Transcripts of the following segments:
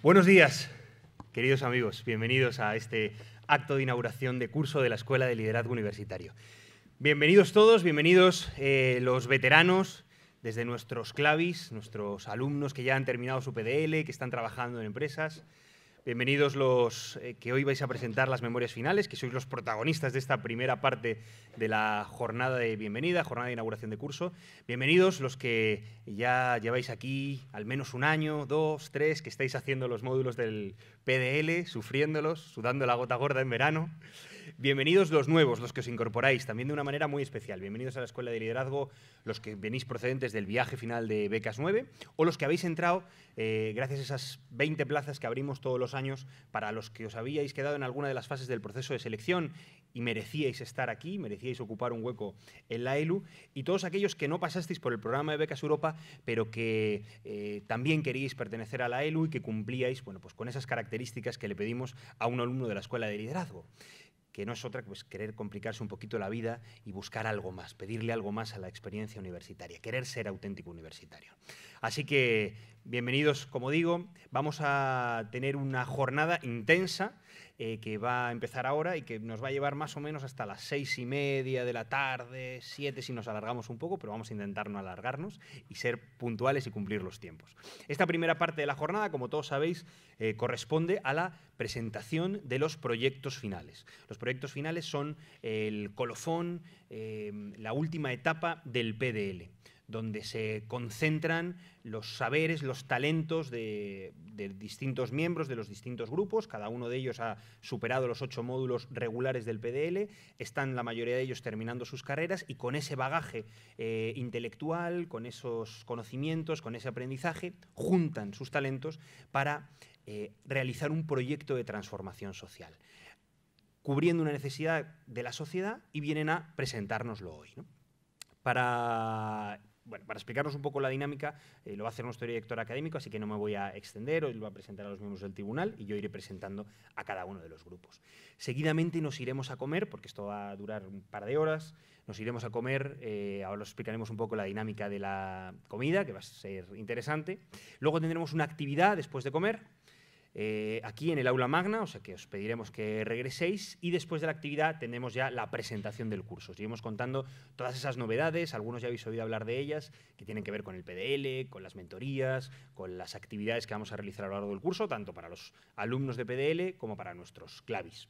Buenos días, queridos amigos. Bienvenidos a este acto de inauguración de curso de la Escuela de Liderazgo Universitario. Bienvenidos todos, bienvenidos eh, los veteranos, desde nuestros clavis, nuestros alumnos que ya han terminado su PDL, que están trabajando en empresas, Bienvenidos los eh, que hoy vais a presentar las memorias finales, que sois los protagonistas de esta primera parte de la jornada de bienvenida, jornada de inauguración de curso. Bienvenidos los que ya lleváis aquí al menos un año, dos, tres, que estáis haciendo los módulos del PDL, sufriéndolos, sudando la gota gorda en verano. Bienvenidos los nuevos, los que os incorporáis, también de una manera muy especial. Bienvenidos a la Escuela de Liderazgo, los que venís procedentes del viaje final de Becas 9 o los que habéis entrado eh, gracias a esas 20 plazas que abrimos todos los años para los que os habíais quedado en alguna de las fases del proceso de selección y merecíais estar aquí, merecíais ocupar un hueco en la ELU, y todos aquellos que no pasasteis por el programa de Becas Europa, pero que eh, también queríais pertenecer a la ELU y que cumplíais bueno, pues con esas características que le pedimos a un alumno de la Escuela de Liderazgo que no es otra que pues, querer complicarse un poquito la vida y buscar algo más, pedirle algo más a la experiencia universitaria, querer ser auténtico universitario. Así que bienvenidos, como digo, vamos a tener una jornada intensa eh, que va a empezar ahora y que nos va a llevar más o menos hasta las seis y media de la tarde, siete si nos alargamos un poco, pero vamos a intentar no alargarnos y ser puntuales y cumplir los tiempos. Esta primera parte de la jornada, como todos sabéis, eh, corresponde a la presentación de los proyectos finales. Los proyectos finales son el colofón, eh, la última etapa del PDL donde se concentran los saberes, los talentos de, distintos miembros de los distintos grupos. Cada uno de ellos ha superado los ocho módulos regulares del PDL, están la mayoría de ellos terminando sus carreras y con ese bagaje eh, intelectual, con esos conocimientos, con ese aprendizaje, juntan sus talentos para eh, realizar un proyecto de transformación social cubriendo una necesidad de la sociedad y vienen a presentárnoslo hoy. ¿no? Para bueno, para explicarnos un poco la dinámica, eh, lo va a hacer nuestro director académico, así que no me voy a extender, hoy lo va a presentar a los miembros del tribunal y yo iré presentando a cada uno de los grupos. Seguidamente nos iremos a comer, porque esto va a durar un par de horas, nos iremos a comer, eh, ahora os explicaremos un poco la dinámica de la comida, que va a ser interesante. Luego tendremos una actividad después de comer, eh, aquí en el aula magna, o sea que os pediremos que regreséis y después de la actividad tenemos ya la presentación del curso. Os iremos contando todas esas novedades, algunos ya habéis oído hablar de ellas, que tienen que ver con el PDL, con las mentorías, con las actividades que vamos a realizar a lo largo del curso, tanto para los alumnos de PDL como para nuestros clavis.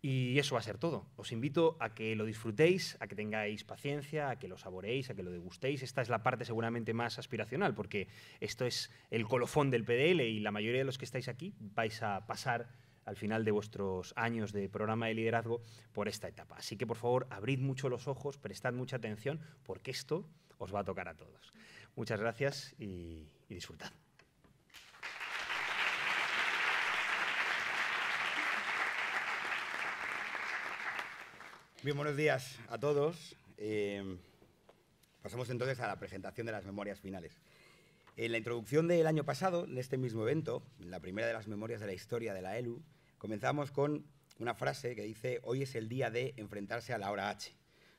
Y eso va a ser todo. Os invito a que lo disfrutéis, a que tengáis paciencia, a que lo saboreéis, a que lo degustéis. Esta es la parte seguramente más aspiracional, porque esto es el colofón del PDL y la mayoría de los que estáis aquí vais a pasar al final de vuestros años de programa de liderazgo por esta etapa. Así que, por favor, abrid mucho los ojos, prestad mucha atención, porque esto os va a tocar a todos. Muchas gracias y, y disfrutad. buenos días a todos. Eh, pasamos entonces a la presentación de las memorias finales. En la introducción del año pasado, en este mismo evento, en la primera de las memorias de la historia de la ELU, comenzamos con una frase que dice, hoy es el día de enfrentarse a la hora H.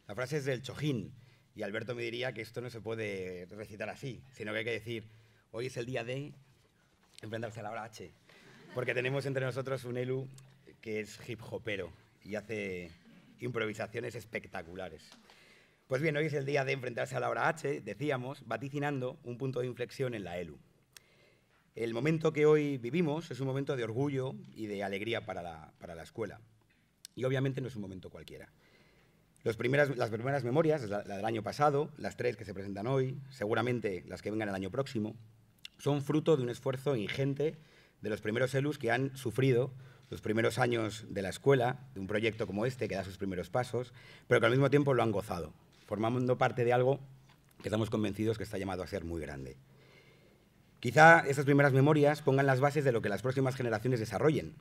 La frase es del Chojín, y Alberto me diría que esto no se puede recitar así, sino que hay que decir, hoy es el día de enfrentarse a la hora H, porque tenemos entre nosotros un ELU que es hip hopero y hace improvisaciones espectaculares. Pues bien, hoy es el día de enfrentarse a la hora H, decíamos, vaticinando un punto de inflexión en la ELU. El momento que hoy vivimos es un momento de orgullo y de alegría para la, para la escuela. Y obviamente no es un momento cualquiera. Los primeras, las primeras memorias, la, la del año pasado, las tres que se presentan hoy, seguramente las que vengan el año próximo, son fruto de un esfuerzo ingente de los primeros ELUs que han sufrido los primeros años de la escuela, de un proyecto como este que da sus primeros pasos, pero que al mismo tiempo lo han gozado, formando parte de algo que estamos convencidos que está llamado a ser muy grande. Quizá estas primeras memorias pongan las bases de lo que las próximas generaciones desarrollen,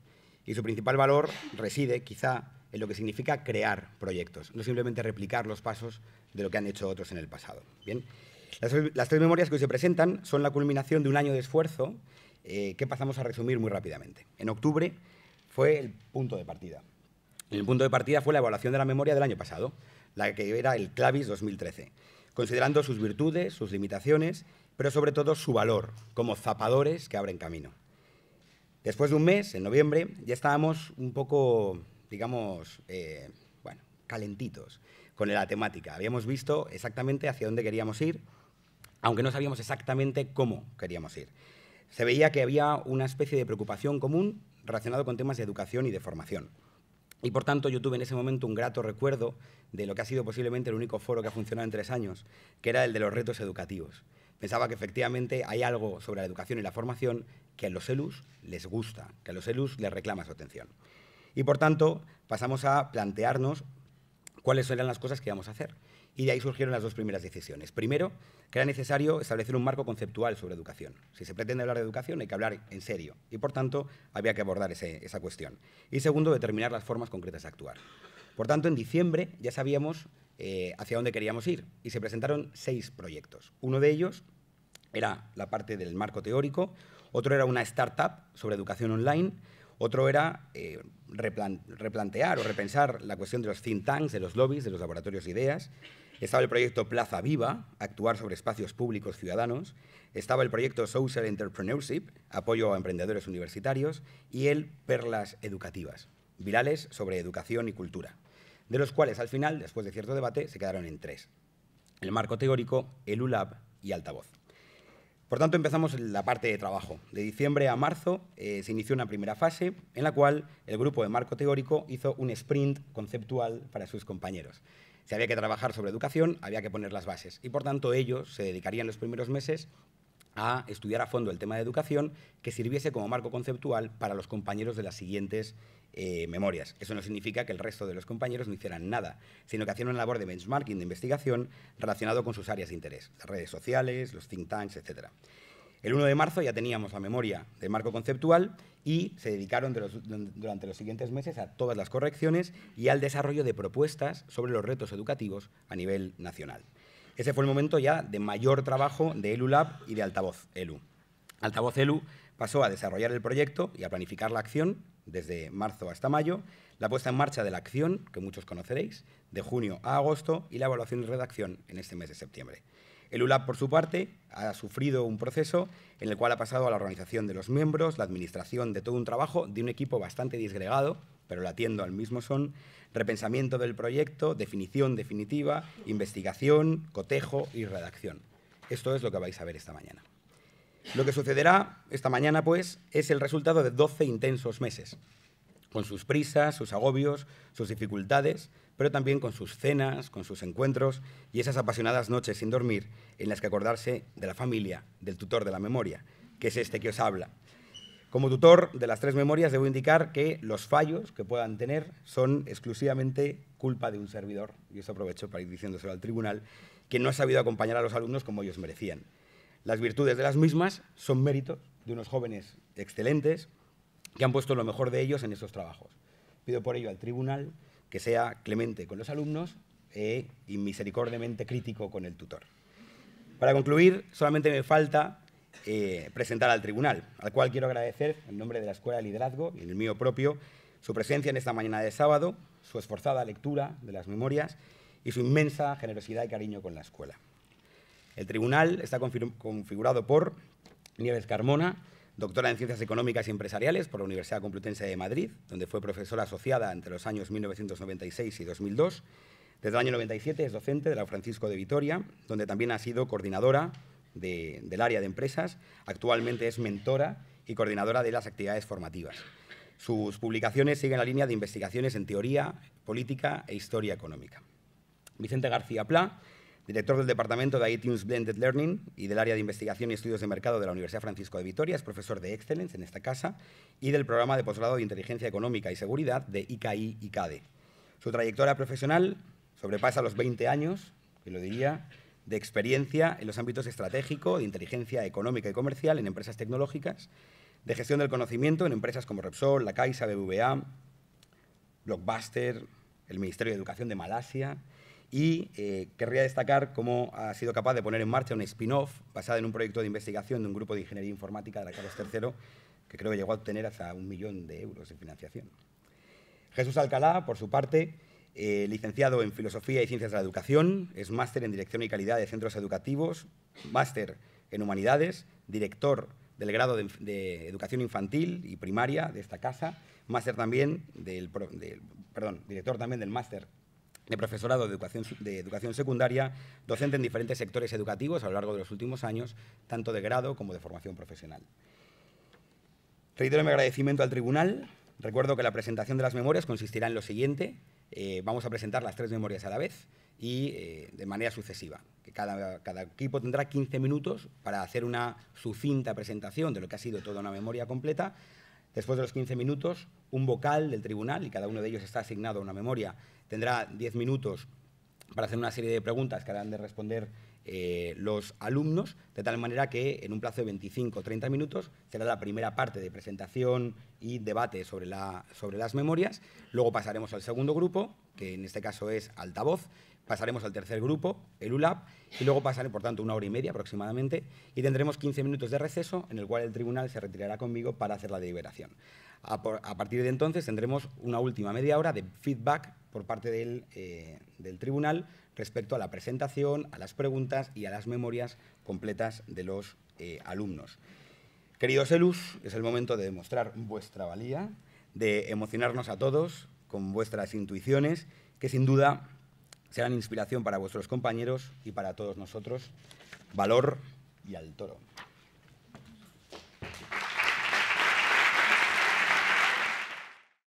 y su principal valor reside quizá en lo que significa crear proyectos, no simplemente replicar los pasos de lo que han hecho otros en el pasado. Bien. Las, las tres memorias que hoy se presentan son la culminación de un año de esfuerzo eh, pasamos a resumir muy rápidamente. En octubre fue el punto de partida. El punto de partida fue la evaluación de la memoria del año pasado, la que era el Clavis 2013, considerando sus virtudes, sus limitaciones, pero sobre todo su valor como zapadores que abren camino. Después de un mes, en noviembre, ya estábamos un poco, digamos, eh, bueno, calentitos con la temática. Habíamos visto exactamente hacia dónde queríamos ir, aunque no sabíamos exactamente cómo queríamos ir se veía que había una especie de preocupación común relacionado con temas de educación y de formación. Y por tanto, yo tuve en ese momento un grato recuerdo de lo que ha sido posiblemente el único foro que ha funcionado en tres años, que era el de los retos educativos. Pensaba que efectivamente hay algo sobre la educación y la formación que a los ELUS les gusta, que a los ELUS les reclama su atención. Y por tanto, pasamos a plantearnos cuáles eran las cosas que íbamos a hacer y de ahí surgieron las dos primeras decisiones. Primero, que era necesario establecer un marco conceptual sobre educación. Si se pretende hablar de educación, hay que hablar en serio y, por tanto, había que abordar esa cuestión. Y segundo, determinar las formas concretas de actuar. Por tanto, en diciembre ya sabíamos eh, hacia dónde queríamos ir y se presentaron seis proyectos. Uno de ellos era la parte del marco teórico, otro era una startup sobre educación online otro era eh, replantear o repensar la cuestión de los think tanks, de los lobbies, de los laboratorios de ideas. Estaba el proyecto Plaza Viva, actuar sobre espacios públicos ciudadanos. Estaba el proyecto Social Entrepreneurship, apoyo a emprendedores universitarios. Y el Perlas Educativas, virales sobre educación y cultura. De los cuales, al final, después de cierto debate, se quedaron en tres. El marco teórico, el ULAB y altavoz. Por tanto, empezamos la parte de trabajo. De diciembre a marzo eh, se inició una primera fase en la cual el grupo de marco teórico hizo un sprint conceptual para sus compañeros. Si había que trabajar sobre educación, había que poner las bases y, por tanto, ellos se dedicarían los primeros meses a estudiar a fondo el tema de educación que sirviese como marco conceptual para los compañeros de las siguientes eh, memorias. Eso no significa que el resto de los compañeros no hicieran nada, sino que hacían una labor de benchmarking, de investigación, relacionado con sus áreas de interés, las redes sociales, los think tanks, etc. El 1 de marzo ya teníamos la memoria del marco conceptual y se dedicaron durante los siguientes meses a todas las correcciones y al desarrollo de propuestas sobre los retos educativos a nivel nacional. Ese fue el momento ya de mayor trabajo de Elulab y de Altavoz ELU. Altavoz ELU pasó a desarrollar el proyecto y a planificar la acción desde marzo hasta mayo, la puesta en marcha de la acción, que muchos conoceréis, de junio a agosto y la evaluación y redacción en este mes de septiembre. El por su parte, ha sufrido un proceso en el cual ha pasado a la organización de los miembros, la administración de todo un trabajo de un equipo bastante disgregado, pero la atiendo al mismo son, repensamiento del proyecto, definición definitiva, investigación, cotejo y redacción. Esto es lo que vais a ver esta mañana. Lo que sucederá esta mañana, pues, es el resultado de 12 intensos meses, con sus prisas, sus agobios, sus dificultades, pero también con sus cenas, con sus encuentros y esas apasionadas noches sin dormir en las que acordarse de la familia, del tutor de la memoria, que es este que os habla, como tutor de las tres memorias, debo indicar que los fallos que puedan tener son exclusivamente culpa de un servidor, y eso aprovecho para ir diciéndoselo al tribunal, que no ha sabido acompañar a los alumnos como ellos merecían. Las virtudes de las mismas son méritos de unos jóvenes excelentes que han puesto lo mejor de ellos en esos trabajos. Pido por ello al tribunal que sea clemente con los alumnos e y misericordiamente crítico con el tutor. Para concluir, solamente me falta eh, presentar al tribunal, al cual quiero agradecer en nombre de la Escuela de Liderazgo y en el mío propio su presencia en esta mañana de sábado, su esforzada lectura de las memorias y su inmensa generosidad y cariño con la escuela. El tribunal está configurado por Nieves Carmona, doctora en Ciencias Económicas y Empresariales por la Universidad Complutense de Madrid, donde fue profesora asociada entre los años 1996 y 2002. Desde el año 97 es docente de la Francisco de Vitoria, donde también ha sido coordinadora del área de empresas. Actualmente es mentora y coordinadora de las actividades formativas. Sus publicaciones siguen la línea de investigaciones en teoría, política e historia económica. Vicente García Pla, director del Departamento de iTunes Blended Learning y del área de investigación y estudios de mercado de la Universidad Francisco de Vitoria, es profesor de Excellence en esta casa y del programa de posgrado de Inteligencia Económica y Seguridad de ICAI-ICADE. Su trayectoria profesional sobrepasa los 20 años, que lo diría, de experiencia en los ámbitos estratégico, de inteligencia económica y comercial en empresas tecnológicas, de gestión del conocimiento en empresas como Repsol, La Caixa, BBVA, Blockbuster, el Ministerio de Educación de Malasia. Y eh, querría destacar cómo ha sido capaz de poner en marcha un spin-off basado en un proyecto de investigación de un grupo de ingeniería informática de la Carlos III, que creo que llegó a obtener hasta un millón de euros de financiación. Jesús Alcalá, por su parte, eh, licenciado en Filosofía y Ciencias de la Educación, es máster en Dirección y Calidad de Centros Educativos, máster en Humanidades, director del grado de, Educación Infantil y Primaria de esta casa, máster también del, director también del máster de profesorado de educación, de educación secundaria, docente en diferentes sectores educativos a lo largo de los últimos años, tanto de grado como de formación profesional. Reitero mi agradecimiento al tribunal. Recuerdo que la presentación de las memorias consistirá en lo siguiente. Eh, vamos a presentar las tres memorias a la vez y eh, de manera sucesiva. Que cada, cada, equipo tendrá 15 minutos para hacer una sucinta presentación de lo que ha sido toda una memoria completa. Después de los 15 minutos, un vocal del tribunal, y cada uno de ellos está asignado a una memoria, tendrá 10 minutos para hacer una serie de preguntas que harán de responder eh, los alumnos, de tal manera que en un plazo de 25 o 30 minutos será la primera parte de presentación y debate sobre, las memorias. Luego pasaremos al segundo grupo, que en este caso es altavoz, pasaremos al tercer grupo, el ULAP, y luego pasaré, por tanto, una hora y media aproximadamente, y tendremos 15 minutos de receso en el cual el tribunal se retirará conmigo para hacer la deliberación. A, partir de entonces tendremos una última media hora de feedback por parte del eh, tribunal, respecto a la presentación, a las preguntas y a las memorias completas de los eh, alumnos. Queridos ELUS, es el momento de demostrar vuestra valía, de emocionarnos a todos con vuestras intuiciones, que sin duda serán inspiración para vuestros compañeros y para todos nosotros. Valor y al toro.